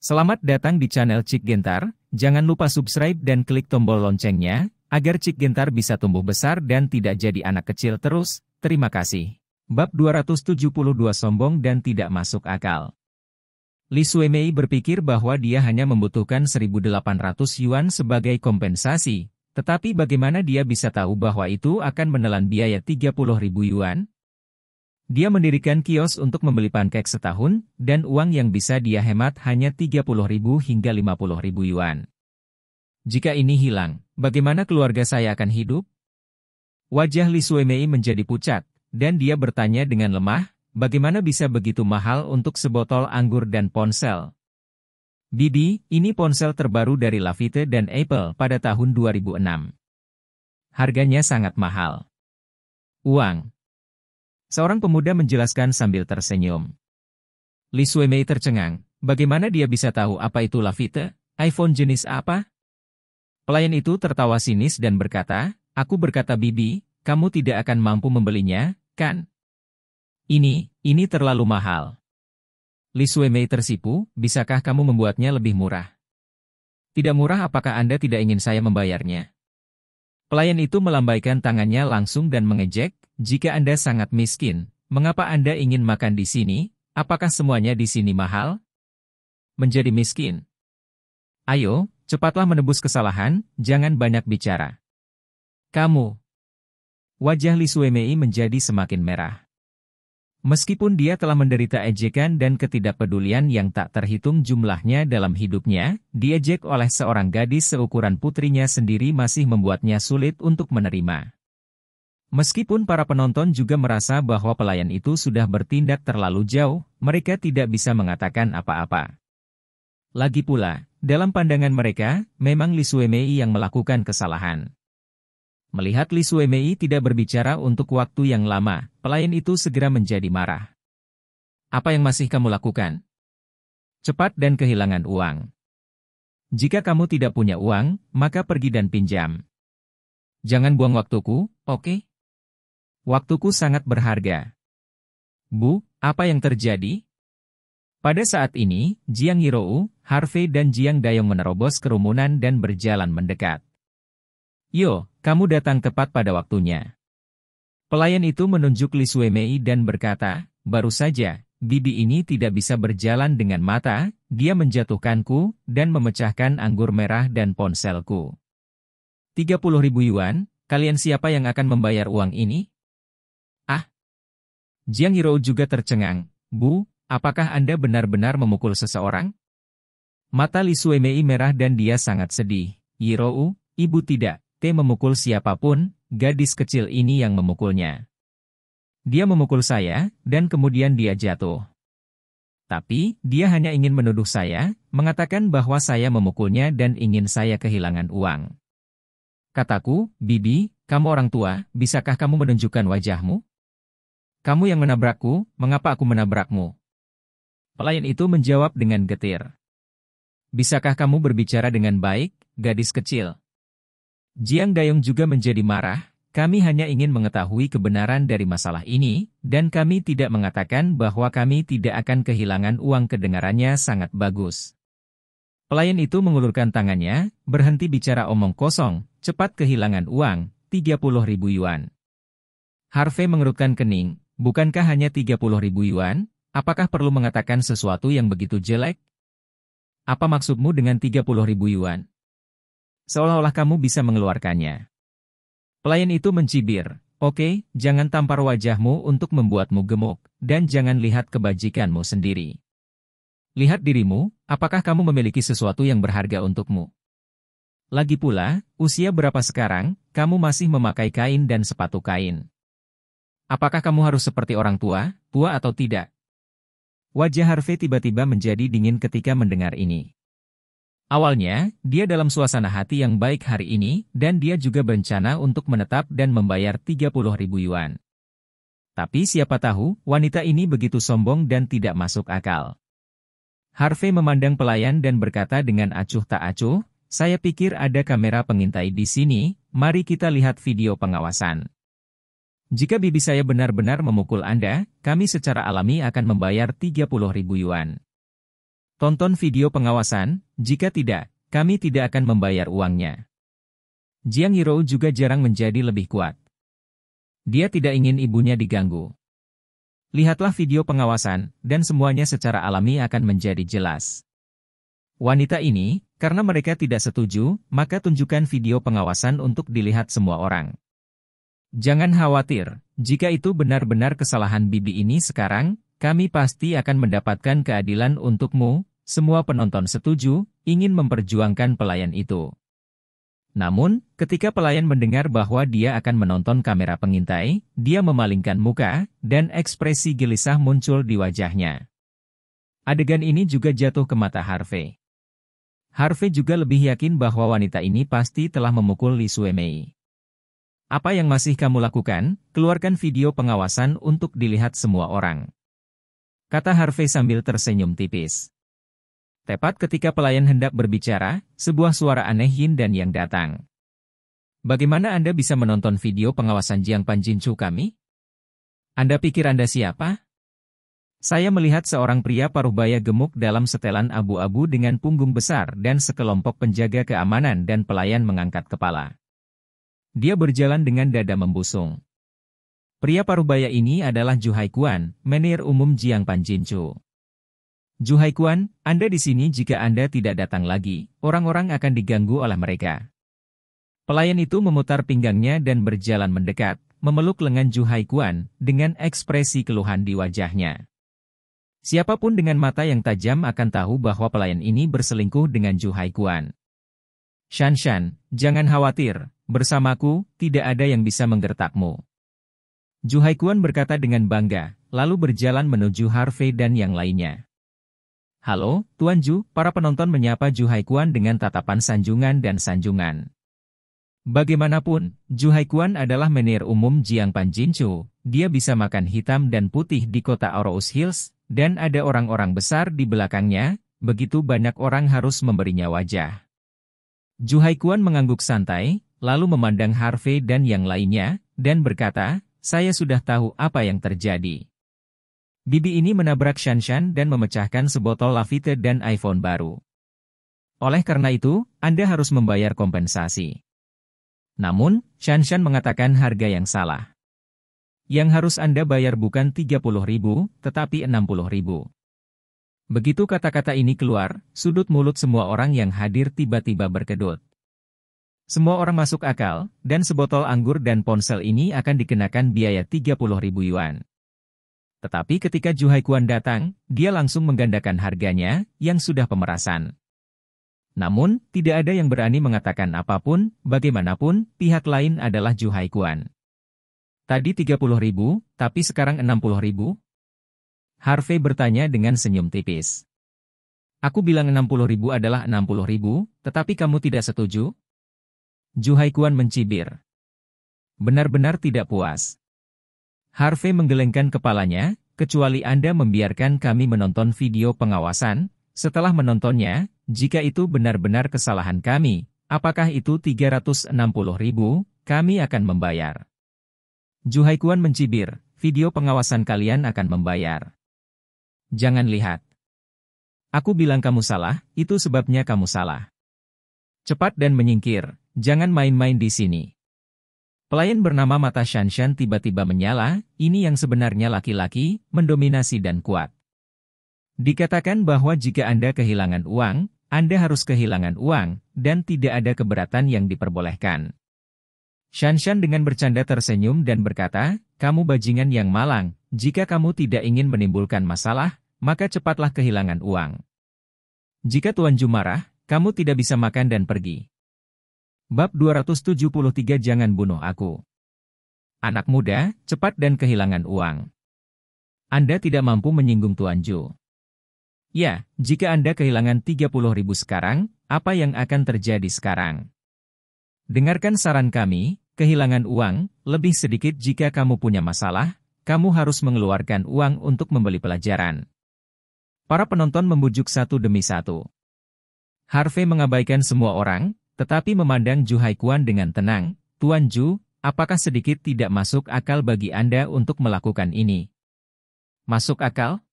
Selamat datang di channel Cik Gentar, jangan lupa subscribe dan klik tombol loncengnya, agar Cik Gentar bisa tumbuh besar dan tidak jadi anak kecil terus, terima kasih. Bab 272 Sombong dan Tidak Masuk Akal Li Suemei berpikir bahwa dia hanya membutuhkan 1.800 yuan sebagai kompensasi, tetapi bagaimana dia bisa tahu bahwa itu akan menelan biaya 30.000 yuan? Dia mendirikan kios untuk membeli pancake setahun, dan uang yang bisa dia hemat hanya 30.000 hingga 50.000 yuan. Jika ini hilang, bagaimana keluarga saya akan hidup? Wajah Li Suemei menjadi pucat, dan dia bertanya dengan lemah, bagaimana bisa begitu mahal untuk sebotol anggur dan ponsel? Bibi, ini ponsel terbaru dari Lafite dan Apple pada tahun 2006. Harganya sangat mahal. Uang, Seorang pemuda menjelaskan sambil tersenyum. Li Mei tercengang, bagaimana dia bisa tahu apa itu Lafite, iPhone jenis apa? Pelayan itu tertawa sinis dan berkata, aku berkata Bibi, kamu tidak akan mampu membelinya, kan? Ini, ini terlalu mahal. Li Mei tersipu, bisakah kamu membuatnya lebih murah? Tidak murah apakah Anda tidak ingin saya membayarnya? Pelayan itu melambaikan tangannya langsung dan mengejek, jika Anda sangat miskin, mengapa Anda ingin makan di sini? Apakah semuanya di sini mahal? Menjadi miskin. Ayo, cepatlah menebus kesalahan, jangan banyak bicara. Kamu. Wajah Li Suemei menjadi semakin merah. Meskipun dia telah menderita ejekan dan ketidakpedulian yang tak terhitung jumlahnya dalam hidupnya, diejek oleh seorang gadis seukuran putrinya sendiri masih membuatnya sulit untuk menerima. Meskipun para penonton juga merasa bahwa pelayan itu sudah bertindak terlalu jauh, mereka tidak bisa mengatakan apa-apa. Lagi pula, dalam pandangan mereka, memang Li Suemei yang melakukan kesalahan. Melihat Li Suemei tidak berbicara untuk waktu yang lama, pelayan itu segera menjadi marah. Apa yang masih kamu lakukan? Cepat dan kehilangan uang. Jika kamu tidak punya uang, maka pergi dan pinjam. Jangan buang waktuku, oke? Okay? Waktuku sangat berharga. Bu, apa yang terjadi? Pada saat ini, Jiang Yirou, Harvey dan Jiang Dayong menerobos kerumunan dan berjalan mendekat. Yo, kamu datang tepat pada waktunya. Pelayan itu menunjuk Li Mei dan berkata, baru saja, bibi ini tidak bisa berjalan dengan mata, dia menjatuhkanku dan memecahkan anggur merah dan ponselku. 30 ribu yuan, kalian siapa yang akan membayar uang ini? Jiang Hiro juga tercengang. Bu, apakah Anda benar-benar memukul seseorang? Mata Li Sui Mei merah dan dia sangat sedih. Yirou, ibu tidak. T memukul siapapun, gadis kecil ini yang memukulnya. Dia memukul saya, dan kemudian dia jatuh. Tapi, dia hanya ingin menuduh saya, mengatakan bahwa saya memukulnya dan ingin saya kehilangan uang. Kataku, Bibi, kamu orang tua, bisakah kamu menunjukkan wajahmu? Kamu yang menabrakku, mengapa aku menabrakmu? Pelayan itu menjawab dengan getir. Bisakah kamu berbicara dengan baik, gadis kecil? Jiang Dayong juga menjadi marah, kami hanya ingin mengetahui kebenaran dari masalah ini, dan kami tidak mengatakan bahwa kami tidak akan kehilangan uang kedengarannya sangat bagus. Pelayan itu mengulurkan tangannya, berhenti bicara omong kosong, cepat kehilangan uang, 30 ribu yuan. Harvey mengerutkan kening, Bukankah hanya 30 ribu yuan? Apakah perlu mengatakan sesuatu yang begitu jelek? Apa maksudmu dengan 30 ribu yuan? Seolah-olah kamu bisa mengeluarkannya. Pelayan itu mencibir, Oke, jangan tampar wajahmu untuk membuatmu gemuk, dan jangan lihat kebajikanmu sendiri. Lihat dirimu, apakah kamu memiliki sesuatu yang berharga untukmu? Lagi pula, usia berapa sekarang, kamu masih memakai kain dan sepatu kain. Apakah kamu harus seperti orang tua, tua atau tidak? Wajah Harvey tiba-tiba menjadi dingin ketika mendengar ini. Awalnya, dia dalam suasana hati yang baik hari ini, dan dia juga berencana untuk menetap dan membayar 30 ribu yuan. Tapi siapa tahu, wanita ini begitu sombong dan tidak masuk akal. Harvey memandang pelayan dan berkata dengan acuh tak acuh, saya pikir ada kamera pengintai di sini, mari kita lihat video pengawasan. Jika bibi saya benar-benar memukul Anda, kami secara alami akan membayar 30 ribu yuan. Tonton video pengawasan, jika tidak, kami tidak akan membayar uangnya. Jiang Yiro juga jarang menjadi lebih kuat. Dia tidak ingin ibunya diganggu. Lihatlah video pengawasan, dan semuanya secara alami akan menjadi jelas. Wanita ini, karena mereka tidak setuju, maka tunjukkan video pengawasan untuk dilihat semua orang. Jangan khawatir, jika itu benar-benar kesalahan bibi ini sekarang, kami pasti akan mendapatkan keadilan untukmu, semua penonton setuju, ingin memperjuangkan pelayan itu. Namun, ketika pelayan mendengar bahwa dia akan menonton kamera pengintai, dia memalingkan muka, dan ekspresi gelisah muncul di wajahnya. Adegan ini juga jatuh ke mata Harvey. Harvey juga lebih yakin bahwa wanita ini pasti telah memukul Li Sue Mei. Apa yang masih kamu lakukan? Keluarkan video pengawasan untuk dilihat semua orang. Kata Harvey sambil tersenyum tipis. Tepat ketika pelayan hendak berbicara, sebuah suara aneh Yin dan Yang datang. Bagaimana Anda bisa menonton video pengawasan Jiang Panjincu kami? Anda pikir Anda siapa? Saya melihat seorang pria paruh baya gemuk dalam setelan abu-abu dengan punggung besar dan sekelompok penjaga keamanan dan pelayan mengangkat kepala. Dia berjalan dengan dada membusung. Pria parubaya ini adalah Kuan, menir umum Jiang Panjincu. Kuan, Anda di sini jika Anda tidak datang lagi, orang-orang akan diganggu oleh mereka. Pelayan itu memutar pinggangnya dan berjalan mendekat, memeluk lengan Kuan dengan ekspresi keluhan di wajahnya. Siapapun dengan mata yang tajam akan tahu bahwa pelayan ini berselingkuh dengan Kuan. Shan Shan, jangan khawatir, Bersamaku, tidak ada yang bisa menggertakmu. Kuan berkata dengan bangga, lalu berjalan menuju Harvey dan yang lainnya. Halo, Tuan Ju, para penonton menyapa Kuan dengan tatapan sanjungan dan sanjungan. Bagaimanapun, Kuan adalah menir umum Jiang Panjinchu, dia bisa makan hitam dan putih di kota Oroos Hills, dan ada orang-orang besar di belakangnya, begitu banyak orang harus memberinya wajah. Kuan mengangguk santai, lalu memandang Harvey dan yang lainnya, dan berkata, saya sudah tahu apa yang terjadi. Bibi ini menabrak Shanshan dan memecahkan sebotol Lafite dan iPhone baru. Oleh karena itu, Anda harus membayar kompensasi. Namun, Shanshan mengatakan harga yang salah. Yang harus Anda bayar bukan 30 ribu, tetapi 60 ribu. Begitu kata-kata ini keluar, sudut mulut semua orang yang hadir tiba-tiba berkedut. Semua orang masuk akal, dan sebotol anggur dan ponsel ini akan dikenakan biaya 30 ribu yuan. Tetapi ketika Ju Kuan datang, dia langsung menggandakan harganya, yang sudah pemerasan. Namun, tidak ada yang berani mengatakan apapun, bagaimanapun, pihak lain adalah Ju Kuan. Tadi 30 ribu, tapi sekarang 60 ribu? Harvey bertanya dengan senyum tipis. Aku bilang 60 ribu adalah 60 ribu, tetapi kamu tidak setuju, Juhaikuan mencibir. Benar-benar tidak puas. Harvey menggelengkan kepalanya, kecuali Anda membiarkan kami menonton video pengawasan, setelah menontonnya, jika itu benar-benar kesalahan kami, apakah itu 360 ribu, kami akan membayar. Juhaikuan mencibir, video pengawasan kalian akan membayar. Jangan lihat. Aku bilang kamu salah, itu sebabnya kamu salah. Cepat dan menyingkir, Jangan main-main di sini. Pelayan bernama Mata Shanshan tiba-tiba menyala, ini yang sebenarnya laki-laki, mendominasi dan kuat. Dikatakan bahwa jika Anda kehilangan uang, Anda harus kehilangan uang, dan tidak ada keberatan yang diperbolehkan. Shanshan dengan bercanda tersenyum dan berkata, kamu bajingan yang malang, jika kamu tidak ingin menimbulkan masalah, maka cepatlah kehilangan uang. Jika Tuan Ju marah, kamu tidak bisa makan dan pergi. Bab 273 Jangan bunuh aku. Anak muda, cepat dan kehilangan uang. Anda tidak mampu menyinggung Tuan Jo. Ya, jika Anda kehilangan 30 ribu sekarang, apa yang akan terjadi sekarang? Dengarkan saran kami, kehilangan uang, lebih sedikit jika kamu punya masalah, kamu harus mengeluarkan uang untuk membeli pelajaran. Para penonton membujuk satu demi satu. Harvey mengabaikan semua orang, tetapi memandang Ju Kuan dengan tenang, Tuan Ju, apakah sedikit tidak masuk akal bagi Anda untuk melakukan ini? Masuk akal?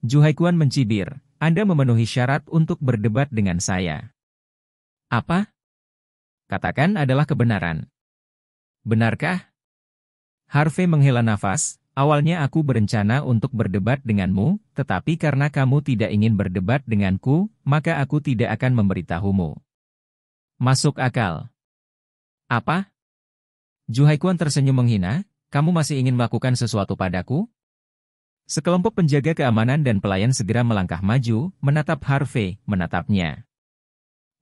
Ju Kuan mencibir, Anda memenuhi syarat untuk berdebat dengan saya. Apa? Katakan adalah kebenaran. Benarkah? Harvey menghela nafas, Awalnya aku berencana untuk berdebat denganmu, tetapi karena kamu tidak ingin berdebat denganku, maka aku tidak akan memberitahumu. Masuk akal. Apa? Juhaikuan tersenyum menghina, kamu masih ingin melakukan sesuatu padaku? Sekelompok penjaga keamanan dan pelayan segera melangkah maju, menatap Harvey, menatapnya.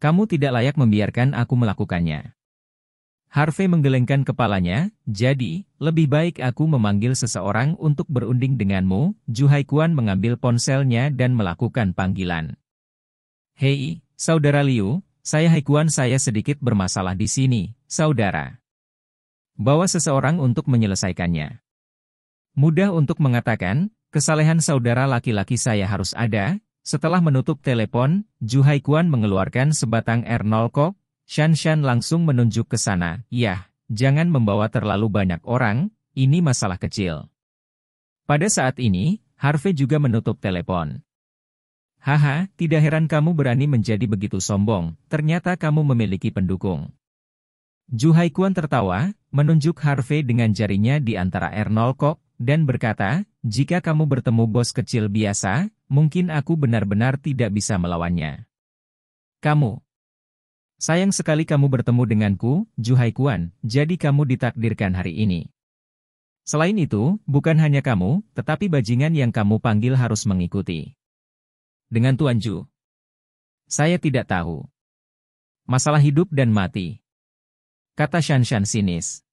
Kamu tidak layak membiarkan aku melakukannya. Harvey menggelengkan kepalanya, jadi, lebih baik aku memanggil seseorang untuk berunding denganmu, Juhaikuan mengambil ponselnya dan melakukan panggilan. Hei, Saudara Liu, saya Haikuan saya sedikit bermasalah di sini, saudara. Bawa seseorang untuk menyelesaikannya. Mudah untuk mengatakan, kesalehan saudara laki-laki saya harus ada, setelah menutup telepon, Ju Haikuan mengeluarkan sebatang R0 kok, Shan Shan langsung menunjuk ke sana, yah, jangan membawa terlalu banyak orang, ini masalah kecil. Pada saat ini, Harvey juga menutup telepon. Haha, tidak heran kamu berani menjadi begitu sombong, ternyata kamu memiliki pendukung. Ju Haikuan tertawa, menunjuk Harvey dengan jarinya di antara R0 kok, dan berkata, jika kamu bertemu bos kecil biasa, mungkin aku benar-benar tidak bisa melawannya. Kamu. Sayang sekali kamu bertemu denganku, Ju Haikuan, jadi kamu ditakdirkan hari ini. Selain itu, bukan hanya kamu, tetapi bajingan yang kamu panggil harus mengikuti. Dengan Tuan Ju. Saya tidak tahu. Masalah hidup dan mati. Kata Shan Shan sinis.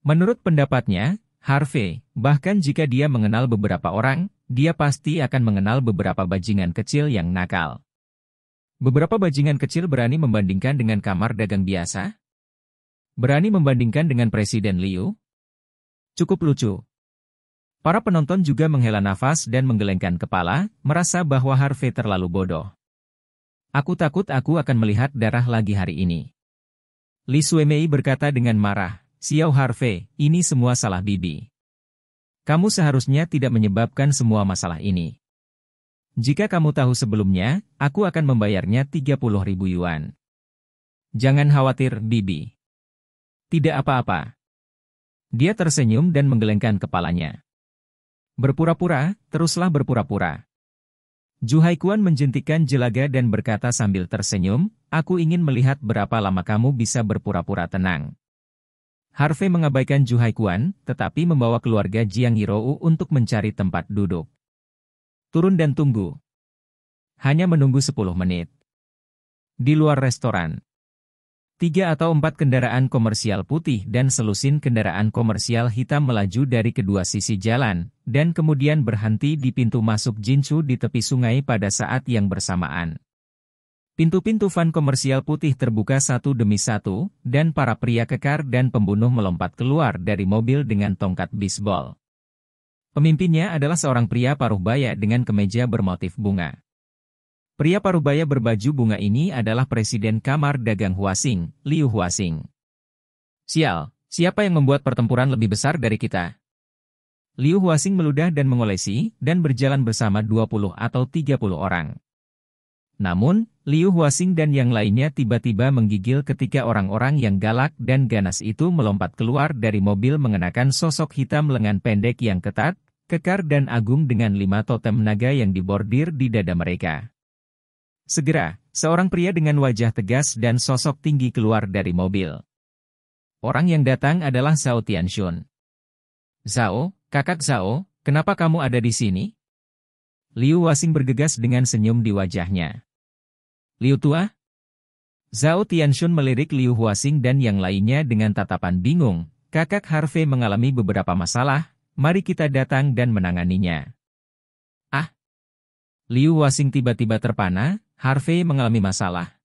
Menurut pendapatnya, Harvey, bahkan jika dia mengenal beberapa orang, dia pasti akan mengenal beberapa bajingan kecil yang nakal. Beberapa bajingan kecil berani membandingkan dengan kamar dagang biasa? Berani membandingkan dengan Presiden Liu? Cukup lucu, Para penonton juga menghela nafas dan menggelengkan kepala, merasa bahwa Harvey terlalu bodoh. Aku takut aku akan melihat darah lagi hari ini. Li Suemei berkata dengan marah, Xiao Harvey, ini semua salah Bibi. Kamu seharusnya tidak menyebabkan semua masalah ini. Jika kamu tahu sebelumnya, aku akan membayarnya 30 ribu yuan. Jangan khawatir, Bibi. Tidak apa-apa. Dia tersenyum dan menggelengkan kepalanya. Berpura-pura, teruslah berpura-pura. Juhaikuan menjentikan jelaga dan berkata sambil tersenyum, aku ingin melihat berapa lama kamu bisa berpura-pura tenang. Harvey mengabaikan Juhaikuan, tetapi membawa keluarga Jiang Hirou untuk mencari tempat duduk. Turun dan tunggu. Hanya menunggu 10 menit. Di luar restoran. Tiga atau empat kendaraan komersial putih dan selusin kendaraan komersial hitam melaju dari kedua sisi jalan, dan kemudian berhenti di pintu masuk Jinchu di tepi sungai pada saat yang bersamaan. Pintu-pintu van komersial putih terbuka satu demi satu, dan para pria kekar dan pembunuh melompat keluar dari mobil dengan tongkat bisbol. Pemimpinnya adalah seorang pria paruh baya dengan kemeja bermotif bunga. Pria parubaya berbaju bunga ini adalah Presiden Kamar Dagang Huasing, Liu Huasing. Sial, siapa yang membuat pertempuran lebih besar dari kita? Liu Huasing meludah dan mengolesi, dan berjalan bersama 20 atau 30 orang. Namun, Liu Huasing dan yang lainnya tiba-tiba menggigil ketika orang-orang yang galak dan ganas itu melompat keluar dari mobil mengenakan sosok hitam lengan pendek yang ketat, kekar dan agung dengan lima totem naga yang dibordir di dada mereka. Segera, seorang pria dengan wajah tegas dan sosok tinggi keluar dari mobil. Orang yang datang adalah Zhao Tianxun. Zhao, kakak Zhao, kenapa kamu ada di sini? Liu Wasing bergegas dengan senyum di wajahnya. Liu Tua? Zhao Tianxun melirik Liu Huasing dan yang lainnya dengan tatapan bingung. Kakak Harvey mengalami beberapa masalah, mari kita datang dan menanganinya. Ah! Liu Wasing tiba-tiba terpana, Harvey mengalami masalah.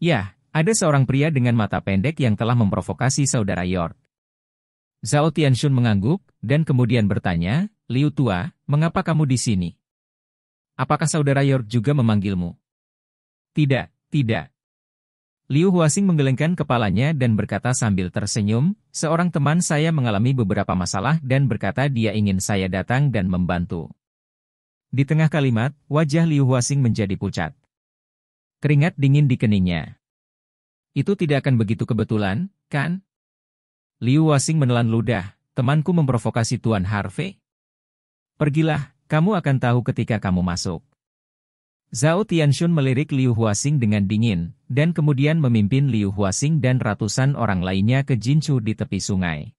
Ya, ada seorang pria dengan mata pendek yang telah memprovokasi saudara York. Zhao Tianshun mengangguk, dan kemudian bertanya, Liu Tua, mengapa kamu di sini? Apakah saudara York juga memanggilmu? Tidak, tidak. Liu Huasing menggelengkan kepalanya dan berkata sambil tersenyum, seorang teman saya mengalami beberapa masalah dan berkata dia ingin saya datang dan membantu. Di tengah kalimat, wajah Liu Huasing menjadi pucat. Keringat dingin di keningnya. Itu tidak akan begitu kebetulan, kan? Liu Huasing menelan ludah, temanku memprovokasi Tuan Harvey. Pergilah, kamu akan tahu ketika kamu masuk. Zhao Tianxun melirik Liu Huasing dengan dingin, dan kemudian memimpin Liu Huasing dan ratusan orang lainnya ke Jinchu di tepi sungai.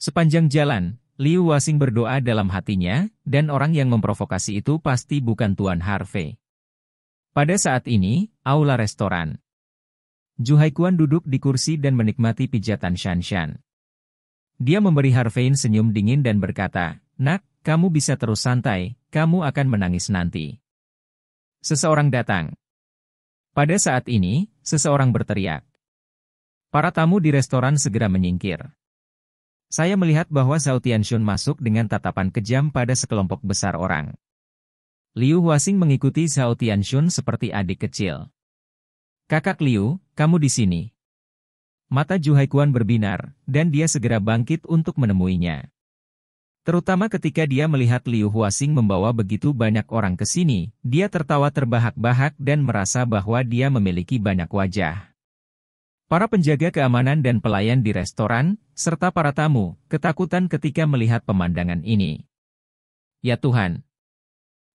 Sepanjang jalan, Liu Wasing berdoa dalam hatinya, dan orang yang memprovokasi itu pasti bukan Tuan Harvey. Pada saat ini, aula restoran. Ju Kuan duduk di kursi dan menikmati pijatan Shanshan. Dia memberi Harvey senyum dingin dan berkata, Nak, kamu bisa terus santai, kamu akan menangis nanti. Seseorang datang. Pada saat ini, seseorang berteriak. Para tamu di restoran segera menyingkir. Saya melihat bahwa Zhao Tianxun masuk dengan tatapan kejam pada sekelompok besar orang. Liu Huasing mengikuti Zhao Tianxun seperti adik kecil. Kakak Liu, kamu di sini. Mata Juhaikuan berbinar, dan dia segera bangkit untuk menemuinya. Terutama ketika dia melihat Liu Huasing membawa begitu banyak orang ke sini, dia tertawa terbahak-bahak dan merasa bahwa dia memiliki banyak wajah. Para penjaga keamanan dan pelayan di restoran, serta para tamu, ketakutan ketika melihat pemandangan ini. Ya Tuhan!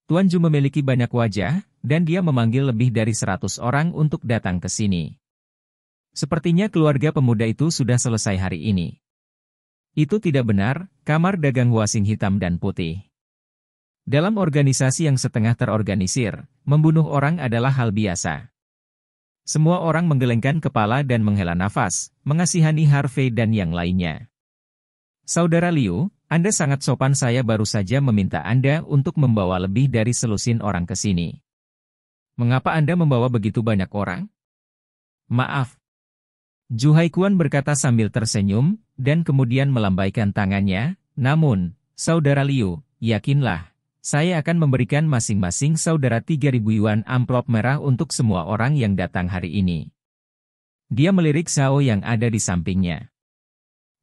Tuan Ju memiliki banyak wajah, dan dia memanggil lebih dari seratus orang untuk datang ke sini. Sepertinya keluarga pemuda itu sudah selesai hari ini. Itu tidak benar, kamar dagang wasing hitam dan putih. Dalam organisasi yang setengah terorganisir, membunuh orang adalah hal biasa. Semua orang menggelengkan kepala dan menghela nafas, mengasihani Harvey dan yang lainnya. Saudara Liu, Anda sangat sopan saya baru saja meminta Anda untuk membawa lebih dari selusin orang ke sini. Mengapa Anda membawa begitu banyak orang? Maaf. Juhai Kuan berkata sambil tersenyum, dan kemudian melambaikan tangannya, namun, Saudara Liu, yakinlah, saya akan memberikan masing-masing saudara 3000 yuan amplop merah untuk semua orang yang datang hari ini. Dia melirik Zhao yang ada di sampingnya.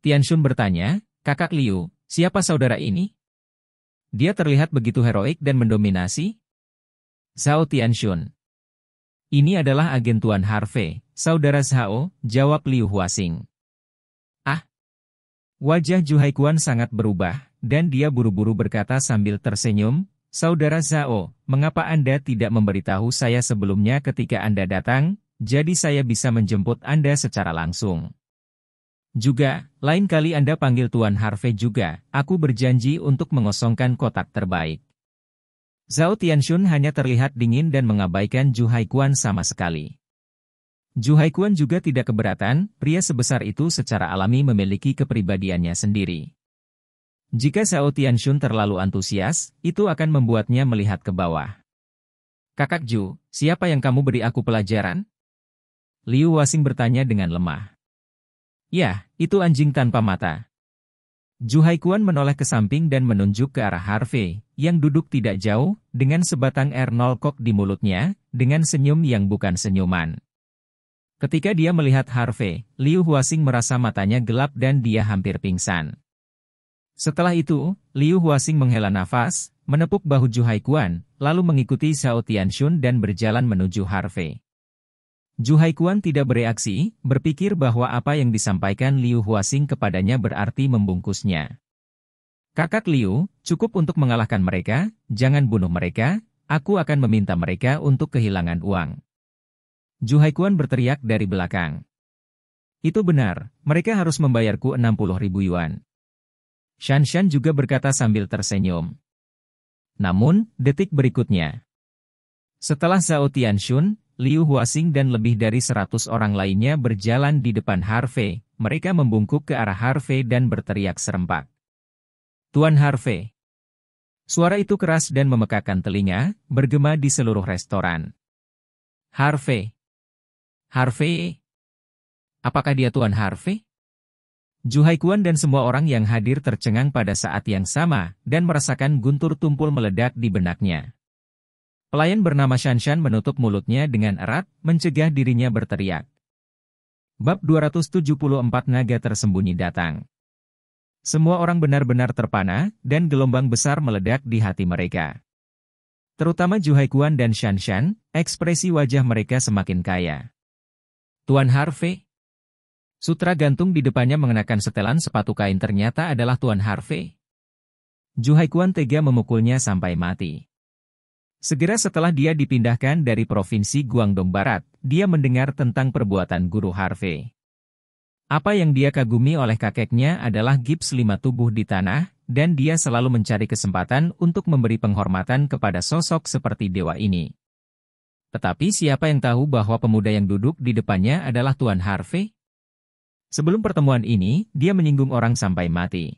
Tianshun bertanya, kakak Liu, siapa saudara ini? Dia terlihat begitu heroik dan mendominasi. Zhao Tianshun. Ini adalah agen Tuan Harvey, saudara Zhao, jawab Liu Huasing. Wajah Juhaikuan sangat berubah, dan dia buru-buru berkata sambil tersenyum, Saudara Zhao, mengapa Anda tidak memberitahu saya sebelumnya ketika Anda datang, jadi saya bisa menjemput Anda secara langsung. Juga, lain kali Anda panggil Tuan Harvey juga, aku berjanji untuk mengosongkan kotak terbaik. Zhao Tianxun hanya terlihat dingin dan mengabaikan Juhaikuan sama sekali. Ju Haikuan juga tidak keberatan, pria sebesar itu secara alami memiliki kepribadiannya sendiri. Jika Xiao Tianxun terlalu antusias, itu akan membuatnya melihat ke bawah. Kakak Ju, siapa yang kamu beri aku pelajaran? Liu Wasing bertanya dengan lemah. Ya, itu anjing tanpa mata. Ju Haikuan menoleh ke samping dan menunjuk ke arah Harvey, yang duduk tidak jauh, dengan sebatang air nolkok di mulutnya, dengan senyum yang bukan senyuman. Ketika dia melihat Harvey, Liu Huasing merasa matanya gelap dan dia hampir pingsan. Setelah itu, Liu Huasing menghela nafas, menepuk bahu Juhai Kuan, lalu mengikuti Xiao Tianxun dan berjalan menuju Harvey. Juhai Kuan tidak bereaksi, berpikir bahwa apa yang disampaikan Liu Huasing kepadanya berarti membungkusnya. Kakak Liu, cukup untuk mengalahkan mereka, jangan bunuh mereka, aku akan meminta mereka untuk kehilangan uang. Juhaikuan berteriak dari belakang. Itu benar, mereka harus membayarku 60 ribu yuan. Shanshan juga berkata sambil tersenyum. Namun, detik berikutnya. Setelah Zhao Tianxun, Liu Huasing dan lebih dari 100 orang lainnya berjalan di depan Harvey, mereka membungkuk ke arah Harvey dan berteriak serempak. Tuan Harvey. Suara itu keras dan memekakan telinga, bergema di seluruh restoran. Harvey. Harvey. Apakah dia Tuan Harvey? Juhai Kuan dan semua orang yang hadir tercengang pada saat yang sama dan merasakan guntur tumpul meledak di benaknya. Pelayan bernama Shanshan menutup mulutnya dengan erat, mencegah dirinya berteriak. Bab 274 Naga Tersembunyi Datang Semua orang benar-benar terpana, dan gelombang besar meledak di hati mereka. Terutama Juhai Kuan dan Shanshan, ekspresi wajah mereka semakin kaya. Tuan Harvey? Sutra gantung di depannya mengenakan setelan sepatu kain ternyata adalah Tuan Harvey. Juhai Kuan tega memukulnya sampai mati. Segera setelah dia dipindahkan dari provinsi Guangdong Barat, dia mendengar tentang perbuatan guru Harvey. Apa yang dia kagumi oleh kakeknya adalah gips lima tubuh di tanah, dan dia selalu mencari kesempatan untuk memberi penghormatan kepada sosok seperti dewa ini. Tetapi siapa yang tahu bahwa pemuda yang duduk di depannya adalah Tuan Harvey? Sebelum pertemuan ini, dia menyinggung orang sampai mati.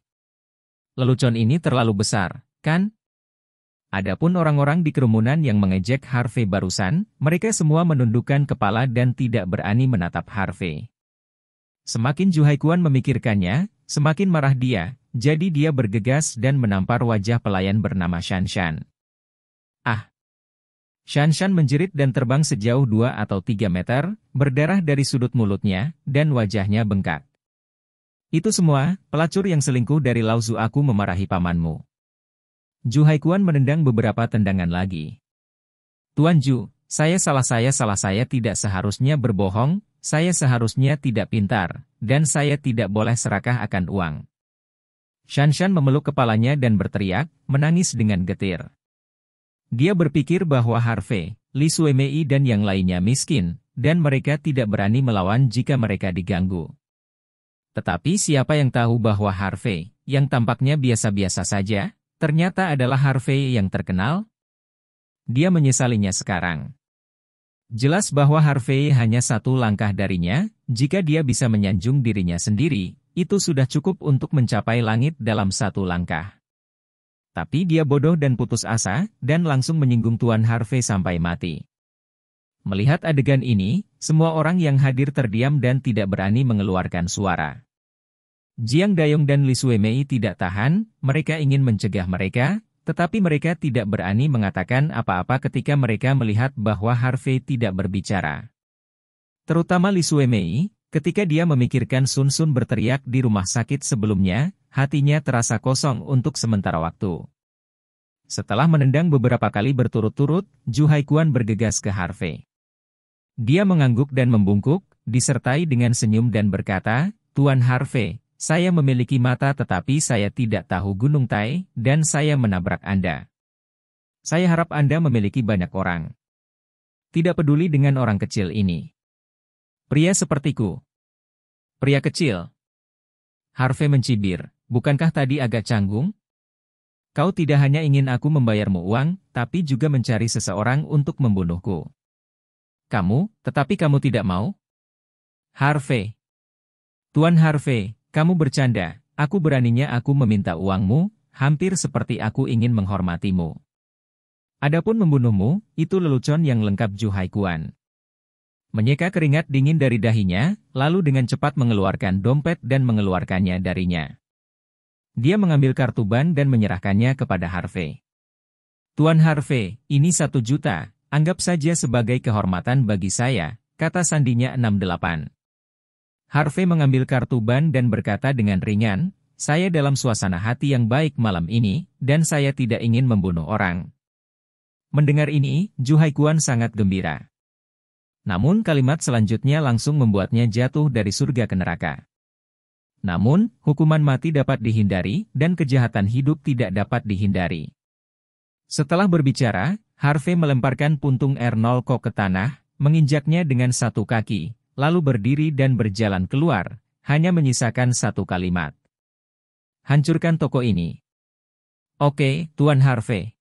Lelucon ini terlalu besar, kan? Adapun orang-orang di kerumunan yang mengejek Harvey barusan, mereka semua menundukkan kepala dan tidak berani menatap Harvey. Semakin Kuan memikirkannya, semakin marah dia, jadi dia bergegas dan menampar wajah pelayan bernama Shan -Shan. Shan Shan menjerit dan terbang sejauh dua atau tiga meter, berdarah dari sudut mulutnya, dan wajahnya bengkak. Itu semua, pelacur yang selingkuh dari Lauzu aku memarahi pamanmu. Ju Haikuan menendang beberapa tendangan lagi. Tuan Ju, saya salah saya salah saya tidak seharusnya berbohong, saya seharusnya tidak pintar, dan saya tidak boleh serakah akan uang. Shan Shan memeluk kepalanya dan berteriak, menangis dengan getir. Dia berpikir bahwa Harvey, Li Suemei dan yang lainnya miskin, dan mereka tidak berani melawan jika mereka diganggu. Tetapi siapa yang tahu bahwa Harvey, yang tampaknya biasa-biasa saja, ternyata adalah Harvey yang terkenal? Dia menyesalinya sekarang. Jelas bahwa Harvey hanya satu langkah darinya, jika dia bisa menyanjung dirinya sendiri, itu sudah cukup untuk mencapai langit dalam satu langkah. Tapi dia bodoh dan putus asa, dan langsung menyinggung Tuan Harvey sampai mati. Melihat adegan ini, semua orang yang hadir terdiam dan tidak berani mengeluarkan suara. Jiang Dayong dan Li Sui Mei tidak tahan, mereka ingin mencegah mereka, tetapi mereka tidak berani mengatakan apa-apa ketika mereka melihat bahwa Harvey tidak berbicara. Terutama Li Sui Mei, ketika dia memikirkan Sun Sun berteriak di rumah sakit sebelumnya, hatinya terasa kosong untuk sementara waktu. Setelah menendang beberapa kali berturut-turut, Juhai Kuan bergegas ke Harvey. Dia mengangguk dan membungkuk, disertai dengan senyum dan berkata, Tuan Harvey, saya memiliki mata tetapi saya tidak tahu Gunung Tai, dan saya menabrak Anda. Saya harap Anda memiliki banyak orang. Tidak peduli dengan orang kecil ini. Pria sepertiku. Pria kecil. Harvey mencibir. Bukankah tadi agak canggung? Kau tidak hanya ingin aku membayarmu uang, tapi juga mencari seseorang untuk membunuhku. Kamu, tetapi kamu tidak mau? Harvey. Tuan Harvey, kamu bercanda, aku beraninya aku meminta uangmu, hampir seperti aku ingin menghormatimu. Adapun membunuhmu, itu lelucon yang lengkap Juhai Kuan. Menyeka keringat dingin dari dahinya, lalu dengan cepat mengeluarkan dompet dan mengeluarkannya darinya. Dia mengambil kartu ban dan menyerahkannya kepada Harvey. Tuan Harvey, ini satu juta, anggap saja sebagai kehormatan bagi saya, kata sandinya 68. Harvey mengambil kartu ban dan berkata dengan ringan, saya dalam suasana hati yang baik malam ini, dan saya tidak ingin membunuh orang. Mendengar ini, Kuan sangat gembira. Namun kalimat selanjutnya langsung membuatnya jatuh dari surga ke neraka. Namun, hukuman mati dapat dihindari dan kejahatan hidup tidak dapat dihindari. Setelah berbicara, Harvey melemparkan puntung R0 ke tanah, menginjaknya dengan satu kaki, lalu berdiri dan berjalan keluar, hanya menyisakan satu kalimat. Hancurkan toko ini. Oke, Tuan Harvey.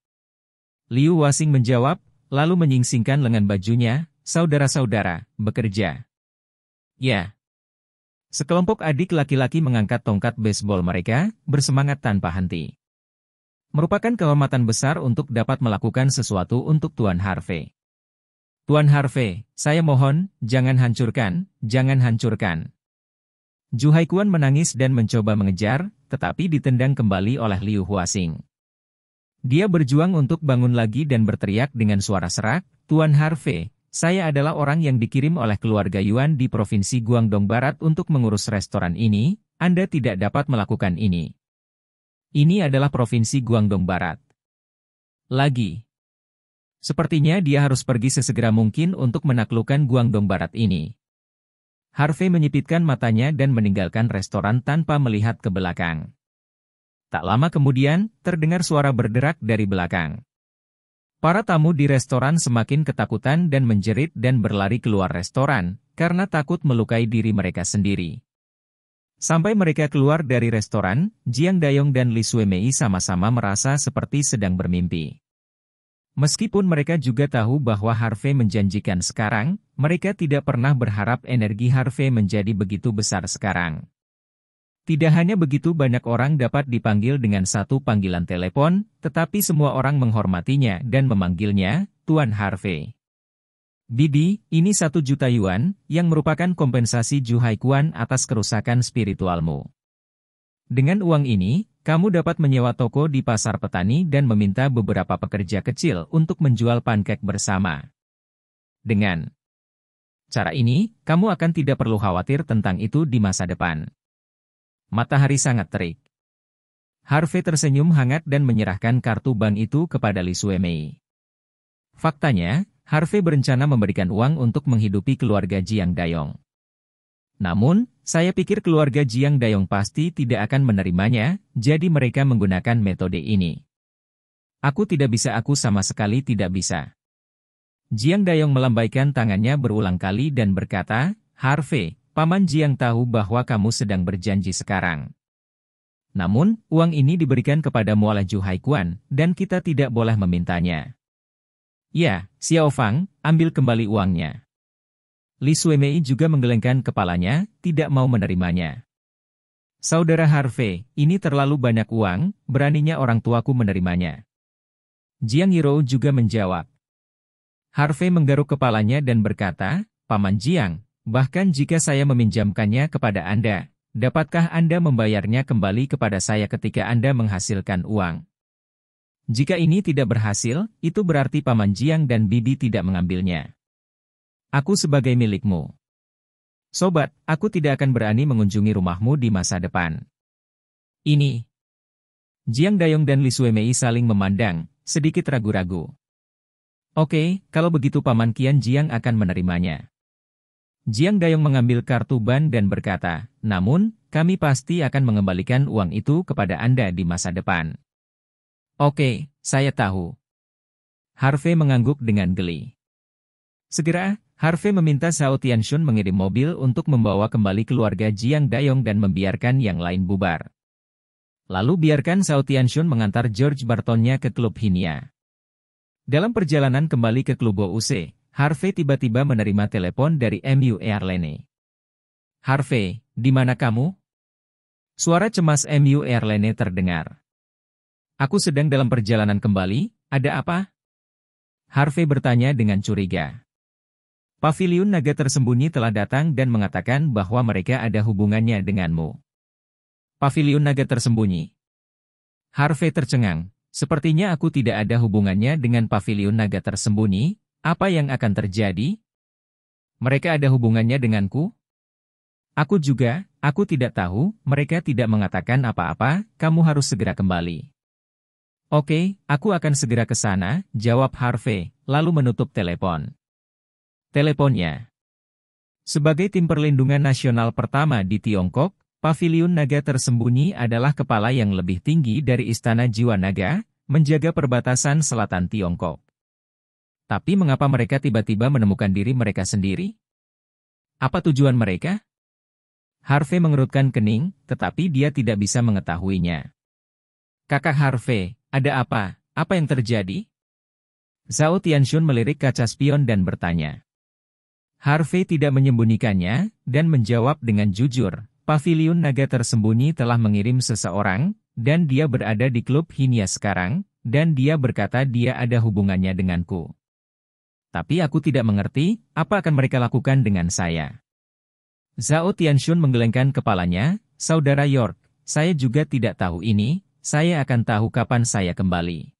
Liu Wasing menjawab, lalu menyingsingkan lengan bajunya, saudara-saudara, bekerja. Ya, Sekelompok adik laki-laki mengangkat tongkat baseball mereka, bersemangat tanpa henti. Merupakan kehormatan besar untuk dapat melakukan sesuatu untuk Tuan Harvey. Tuan Harvey, saya mohon, jangan hancurkan, jangan hancurkan. Kuan menangis dan mencoba mengejar, tetapi ditendang kembali oleh Liu Huasing. Dia berjuang untuk bangun lagi dan berteriak dengan suara serak, Tuan Harvey, saya adalah orang yang dikirim oleh keluarga Yuan di Provinsi Guangdong Barat untuk mengurus restoran ini, Anda tidak dapat melakukan ini. Ini adalah Provinsi Guangdong Barat. Lagi. Sepertinya dia harus pergi sesegera mungkin untuk menaklukkan Guangdong Barat ini. Harvey menyipitkan matanya dan meninggalkan restoran tanpa melihat ke belakang. Tak lama kemudian, terdengar suara berderak dari belakang. Para tamu di restoran semakin ketakutan dan menjerit dan berlari keluar restoran, karena takut melukai diri mereka sendiri. Sampai mereka keluar dari restoran, Jiang Dayong dan Li Suemei sama-sama merasa seperti sedang bermimpi. Meskipun mereka juga tahu bahwa Harvey menjanjikan sekarang, mereka tidak pernah berharap energi Harvey menjadi begitu besar sekarang. Tidak hanya begitu banyak orang dapat dipanggil dengan satu panggilan telepon, tetapi semua orang menghormatinya dan memanggilnya, Tuan Harvey. Bibi, ini satu juta yuan, yang merupakan kompensasi Juhai Kuan atas kerusakan spiritualmu. Dengan uang ini, kamu dapat menyewa toko di pasar petani dan meminta beberapa pekerja kecil untuk menjual pancake bersama. Dengan cara ini, kamu akan tidak perlu khawatir tentang itu di masa depan. Matahari sangat terik. Harvey tersenyum hangat dan menyerahkan kartu bank itu kepada Li Mei. Faktanya, Harvey berencana memberikan uang untuk menghidupi keluarga Jiang Dayong. Namun, saya pikir keluarga Jiang Dayong pasti tidak akan menerimanya, jadi mereka menggunakan metode ini. Aku tidak bisa aku sama sekali tidak bisa. Jiang Dayong melambaikan tangannya berulang kali dan berkata, Harvey, Paman Jiang tahu bahwa kamu sedang berjanji sekarang. Namun, uang ini diberikan kepada Muala Ju Haikuan, dan kita tidak boleh memintanya. Ya, Xiao Fang, ambil kembali uangnya. Li Suemei juga menggelengkan kepalanya, tidak mau menerimanya. Saudara Harvey, ini terlalu banyak uang, beraninya orang tuaku menerimanya. Jiang Yiro juga menjawab. Harvey menggaruk kepalanya dan berkata, Paman Jiang, Bahkan jika saya meminjamkannya kepada Anda, dapatkah Anda membayarnya kembali kepada saya ketika Anda menghasilkan uang? Jika ini tidak berhasil, itu berarti Paman Jiang dan Bibi tidak mengambilnya. Aku sebagai milikmu. Sobat, aku tidak akan berani mengunjungi rumahmu di masa depan. Ini. Jiang Dayong dan Li Mei saling memandang, sedikit ragu-ragu. Oke, kalau begitu Paman Kian Jiang akan menerimanya. Jiang Dayong mengambil kartu ban dan berkata, namun, kami pasti akan mengembalikan uang itu kepada Anda di masa depan. Oke, saya tahu. Harvey mengangguk dengan geli. Segera, Harvey meminta Zhao Tianxun mengirim mobil untuk membawa kembali keluarga Jiang Dayong dan membiarkan yang lain bubar. Lalu biarkan Zhao Tianxun mengantar George Bartonnya ke klub Hinia. Dalam perjalanan kembali ke klub UC, Harvey tiba-tiba menerima telepon dari MU Erlene. Harvey, di mana kamu? Suara cemas MU Erlene terdengar. Aku sedang dalam perjalanan kembali, ada apa? Harvey bertanya dengan curiga. Pavilion naga tersembunyi telah datang dan mengatakan bahwa mereka ada hubungannya denganmu. Pavilion naga tersembunyi. Harvey tercengang, sepertinya aku tidak ada hubungannya dengan Pavilion naga tersembunyi, apa yang akan terjadi? Mereka ada hubungannya denganku? Aku juga, aku tidak tahu, mereka tidak mengatakan apa-apa, kamu harus segera kembali. Oke, aku akan segera ke sana, jawab Harvey, lalu menutup telepon. Teleponnya. Sebagai tim perlindungan nasional pertama di Tiongkok, pavilion naga tersembunyi adalah kepala yang lebih tinggi dari Istana Jiwa Naga, menjaga perbatasan selatan Tiongkok. Tapi mengapa mereka tiba-tiba menemukan diri mereka sendiri? Apa tujuan mereka? Harvey mengerutkan kening, tetapi dia tidak bisa mengetahuinya. Kakak Harvey, ada apa? Apa yang terjadi? Zhao Tianxun melirik kaca spion dan bertanya. Harvey tidak menyembunyikannya, dan menjawab dengan jujur, Pavilion Naga tersembunyi telah mengirim seseorang, dan dia berada di klub Hinia sekarang, dan dia berkata dia ada hubungannya denganku tapi aku tidak mengerti apa akan mereka lakukan dengan saya. Zhao Tianxun menggelengkan kepalanya, Saudara York, saya juga tidak tahu ini, saya akan tahu kapan saya kembali.